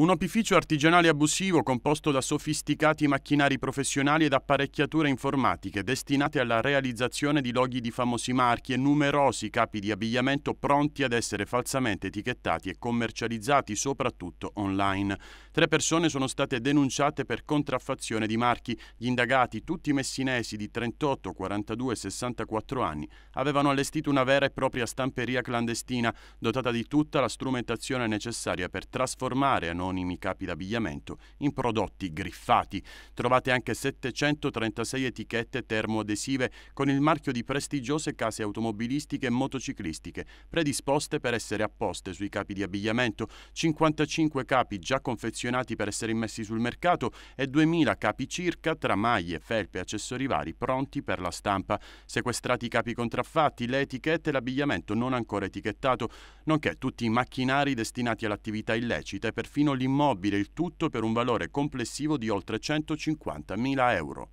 Un opificio artigianale abusivo composto da sofisticati macchinari professionali ed apparecchiature informatiche destinate alla realizzazione di loghi di famosi marchi e numerosi capi di abbigliamento pronti ad essere falsamente etichettati e commercializzati soprattutto online. Tre persone sono state denunciate per contraffazione di marchi. Gli indagati, tutti messinesi di 38, 42 e 64 anni, avevano allestito una vera e propria stamperia clandestina dotata di tutta la strumentazione necessaria per trasformare a nuovo anonimi capi d'abbigliamento in prodotti griffati. Trovate anche 736 etichette termoadesive con il marchio di prestigiose case automobilistiche e motociclistiche, predisposte per essere apposte sui capi di abbigliamento, 55 capi già confezionati per essere immessi sul mercato e 2000 capi circa tra maglie, felpe e accessori vari pronti per la stampa. Sequestrati i capi contraffatti, le etichette e l'abbigliamento non ancora etichettato, nonché tutti i macchinari destinati all'attività illecita e perfino l'immobile, il tutto per un valore complessivo di oltre 150.000 euro.